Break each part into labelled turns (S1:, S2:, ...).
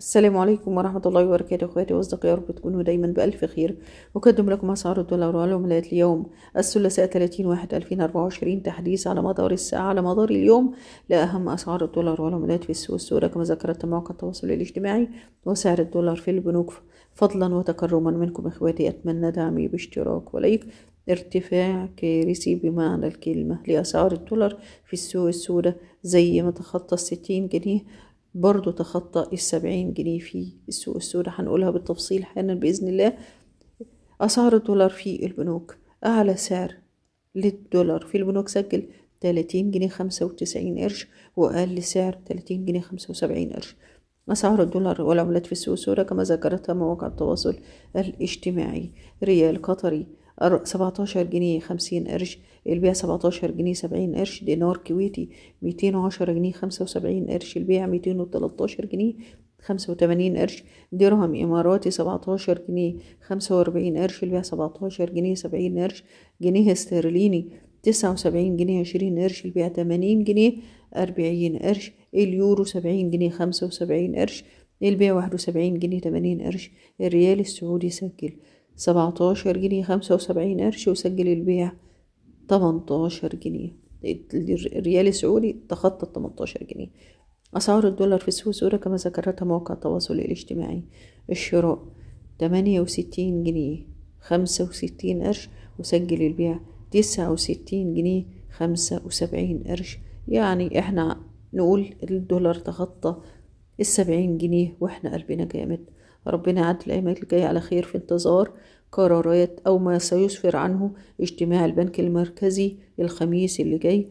S1: السلام عليكم ورحمة الله وبركاته أخواتي وأصدقائي يا رب تكونوا دايما بألف خير أقدم لكم أسعار الدولار والعملات اليوم الثلاثاء 30 واحد 2024 تحديث على مدار الساعة على مدار اليوم لأهم أسعار الدولار والعملات في السوق السوداء كما ذكرت مواقع التواصل الاجتماعي وسعر الدولار في البنوك فضلا وتكرما منكم إخواتي أتمنى دعمي باشتراك ولايك ارتفاع كارثي بمعنى الكلمة لأسعار الدولار في السوق السوداء زي ما تخطى الستين جنيه برضو تخطى السبعين جنيه في السوق السوداء هنقولها بالتفصيل حالا بإذن الله أسعار الدولار في البنوك أعلى سعر للدولار في البنوك سجل 30 جنيه 95 قرش وأقل سعر 30 جنيه 75 قرش أسعار الدولار والعملات في السوق السوداء كما ذكرتها مواقع التواصل الاجتماعي ريال قطري سبعتاشر جنيه خمسين قرش البيع سبعتاشر جنيه سبعين قرش دينار كويتي ميتين وعشرة جنيه خمسة وسبعين قرش البيع ميتين وتلاتاشر جنيه خمسة وتمانين قرش درهم إماراتي سبعتاشر جنيه خمسة وأربعين قرش البيع سبعتاشر جنيه سبعين قرش جنيه استرليني تسعة وسبعين جنيه عشرين قرش البيع تمانين جنيه أربعين قرش اليورو سبعين جنيه خمسة وسبعين قرش البيع واحد وسبعين جنيه تمانين قرش الريال السعودي سجل سبعتاشر جنيه خمسة وسبعين قرش وسجل البيع تمنتاشر جنيه الريال السعودي تخطى تمنتاشر جنيه أسعار الدولار في السوق صورة كما ذكرتها مواقع التواصل الاجتماعي الشراء تمانية وستين جنيه خمسة وستين قرش وسجل البيع تسعة وستين جنيه خمسة وسبعين قرش يعني احنا نقول الدولار تخطى السبعين جنيه واحنا قلبنا جامد ربنا يعدي الأيامات الجاية على خير في انتظار قرارات أو ما سيسفر عنه اجتماع البنك المركزي الخميس اللي جاي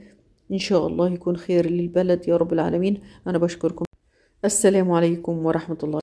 S1: إن شاء الله يكون خير للبلد يا رب العالمين أنا بشكركم السلام عليكم ورحمة الله